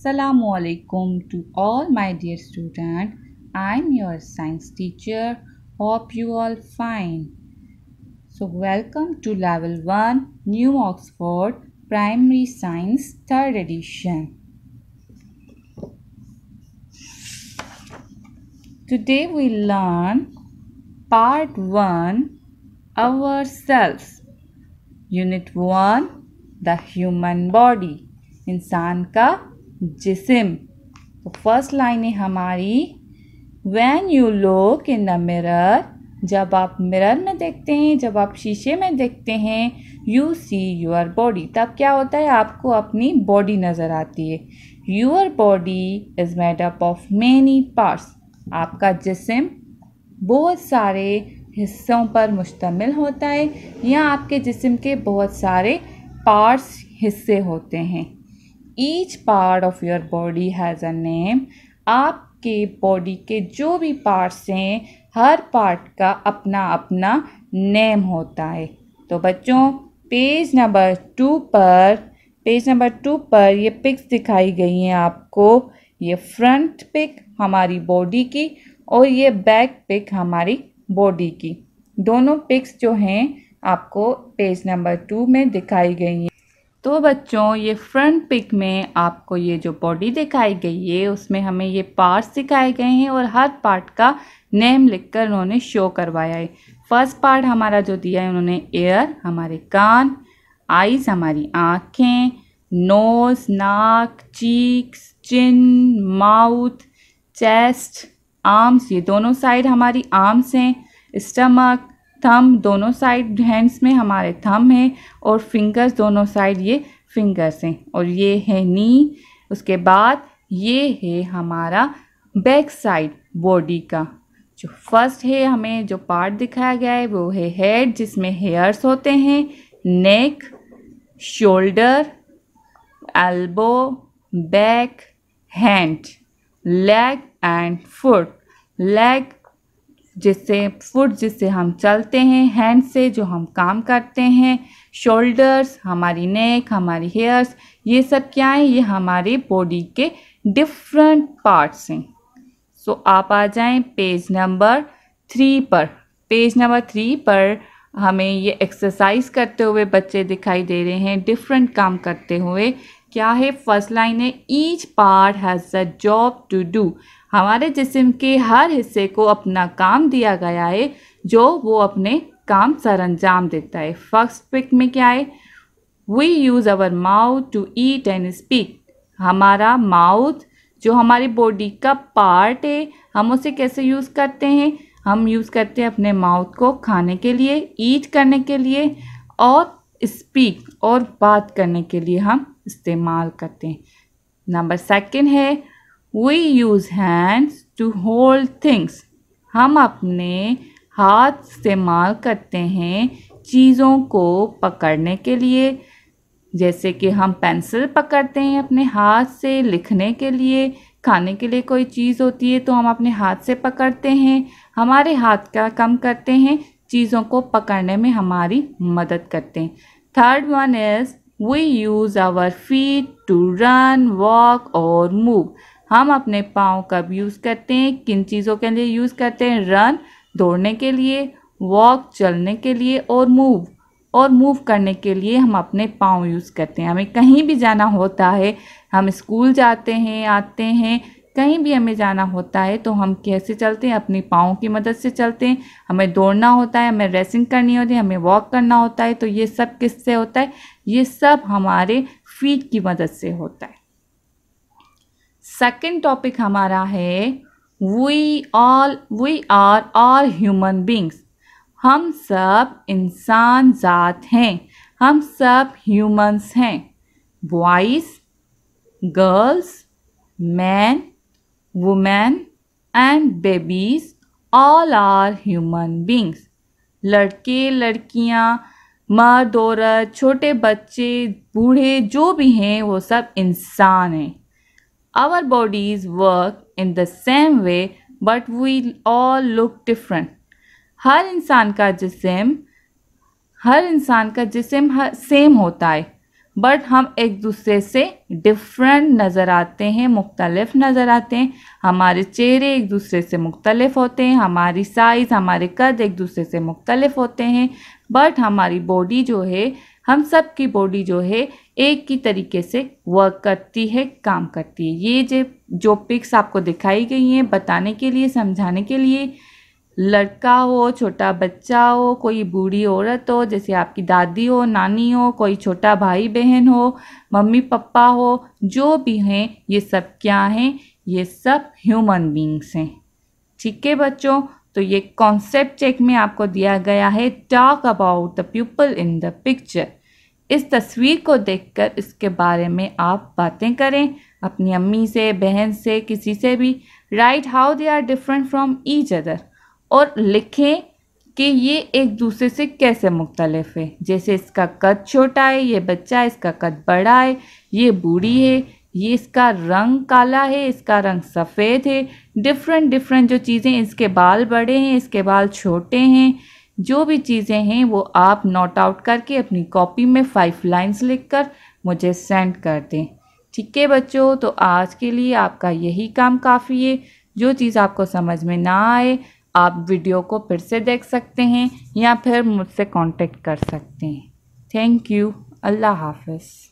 Assalamu alaikum to all my dear student. I'm your science teacher. Hope you all fine. So welcome to level 1 New Oxford Primary Science 3rd edition. Today we learn part 1 ourselves. Unit 1 The human body. İnsan ka जिसम तो first line है हमारी when you look in the mirror जब आप mirror में देखते हैं जब आप शीशे में देखते हैं यू सी योर बॉडी तब क्या होता है आपको अपनी बॉडी नज़र आती है your body is made up of many parts आपका जिसम बहुत सारे हिस्सों पर मुश्तमिल होता है या आपके जिसम के बहुत सारे पार्ट्स हिस्से होते हैं each part of your body has a name आपके बॉडी के जो भी पार्ट्स हैं हर पार्ट का अपना अपना नेम होता है तो बच्चों पेज नंबर टू पर पेज नंबर टू पर ये पिक्स दिखाई गई हैं आपको ये फ्रंट पिक हमारी बॉडी की और ये बैक पिक हमारी बॉडी की दोनों पिक्स जो हैं आपको पेज नंबर टू में दिखाई गई हैं तो बच्चों ये फ्रंट पिक में आपको ये जो बॉडी दिखाई गई है उसमें हमें ये पार्ट्स दिखाए गए हैं और हर पार्ट का नेम लिखकर उन्होंने शो करवाया है फर्स्ट पार्ट हमारा जो दिया है उन्होंने एयर हमारे कान आइज हमारी आँखें नोज नाक cheeks chin mouth chest arms ये दोनों साइड हमारी आर्म्स हैं स्टमक थम दोनों साइड हैंड्स में हमारे थम हैं और फिंगर्स दोनों साइड ये फिंगर्स हैं और ये है नी उसके बाद ये है हमारा बैक साइड बॉडी का जो फर्स्ट है हमें जो पार्ट दिखाया गया है वो है हेड जिसमें हेयर्स होते हैं neck shoulder elbow back hand leg and foot leg जिससे फुट जिससे हम चलते हैं हैंड से जो हम काम करते हैं शोल्डर्स हमारी नेक हमारी हेयर्स ये सब क्या है ये हमारे बॉडी के डिफरेंट पार्ट्स हैं सो so, आप आ जाएं पेज नंबर थ्री पर पेज नंबर थ्री पर हमें ये एक्सरसाइज करते हुए बच्चे दिखाई दे रहे हैं डिफरेंट काम करते हुए क्या है फर्स्ट लाइन है each part has a job to do हमारे जिस्म के हर हिस्से को अपना काम दिया गया है जो वो अपने काम सर अंजाम देता है फर्स्ट पिक में क्या है we use our mouth to eat and speak हमारा माउथ जो हमारी बॉडी का पार्ट है हम उसे कैसे यूज़ करते हैं हम यूज़ करते हैं अपने माउथ को खाने के लिए ईट करने के लिए और स्पीक और बात करने के लिए हम इस्तेमाल करते हैं नंबर सेकंड है we use hands to hold things हम अपने हाथ इस्तेमाल करते हैं चीज़ों को पकड़ने के लिए जैसे कि हम पेंसिल पकड़ते हैं अपने हाथ से लिखने के लिए खाने के लिए कोई चीज़ होती है तो हम अपने हाथ से पकड़ते हैं हमारे हाथ का कम करते हैं चीज़ों को पकड़ने में हमारी मदद करते हैं third one is we use our feet to run walk और मूव हम अपने पाँव कब यूज़ करते हैं किन चीज़ों के लिए यूज़ करते हैं रन दौड़ने के लिए वॉक चलने के लिए और मूव और मूव करने के लिए हम अपने पाँव यूज़ करते हैं हमें कहीं भी जाना होता है हम स्कूल जाते हैं आते हैं कहीं भी हमें जाना होता है तो हम कैसे चलते हैं अपनी पाँव की मदद से चलते हैं हमें दौड़ना होता है हमें रेसिंग करनी होती है हमें वॉक करना होता है तो ये सब किससे होता है ये सब हमारे फीट की मदद से होता है सेकेंड टॉपिक हमारा है we all we are all human beings हम सब इंसान ज़ात हैं हम सब ह्यूमंस हैं boys girls man women and babies all are human beings लड़के लड़कियाँ मर्द औरत छोटे बच्चे बूढ़े जो भी हैं वो सब इंसान हैं Our bodies work in the same way but we all look different. हर इंसान का जिसम हर इंसान का जिसम सेम होता है बट हम एक दूसरे से डिफरेंट नज़र आते हैं मुख्तलफ नज़र आते हैं हमारे चेहरे एक दूसरे से मुख्तलफ होते हैं हमारी साइज़ हमारे कद एक दूसरे से मुख्तलफ होते हैं बट हमारी बॉडी जो है हम सब की बॉडी जो है एक ही तरीके से वर्क करती है काम करती है ये जो जो पिक्स आपको दिखाई गई हैं बताने के लिए समझाने के लिए लड़का हो छोटा बच्चा हो कोई बूढ़ी औरत हो जैसे आपकी दादी हो नानी हो कोई छोटा भाई बहन हो मम्मी पापा हो जो भी हैं ये सब क्या हैं ये सब ह्यूमन बींग्स हैं ठीक है बच्चों तो ये कॉन्सेप्ट चेक में आपको दिया गया है talk about the people in the picture इस तस्वीर को देखकर इसके बारे में आप बातें करें अपनी अम्मी से बहन से किसी से भी write how they are different from each other और लिखें कि ये एक दूसरे से कैसे मुख्तलफ है जैसे इसका कद छोटा है ये बच्चा है इसका कद बड़ा है ये बूढ़ी है ये इसका रंग काला है इसका रंग सफ़ेद है डिफरेंट डिफरेंट जो चीज़ें इसके बाल बड़े हैं इसके बाल छोटे हैं जो भी चीज़ें हैं वो आप नोट आउट करके अपनी कॉपी में फाइव लाइंस लिखकर मुझे सेंड कर दें ठीक है बच्चों तो आज के लिए आपका यही काम काफ़ी है जो चीज़ आपको समझ में ना आए आप वीडियो को फिर से देख सकते हैं या फिर मुझसे कांटेक्ट कर सकते हैं थैंक यू अल्लाह हाफिज़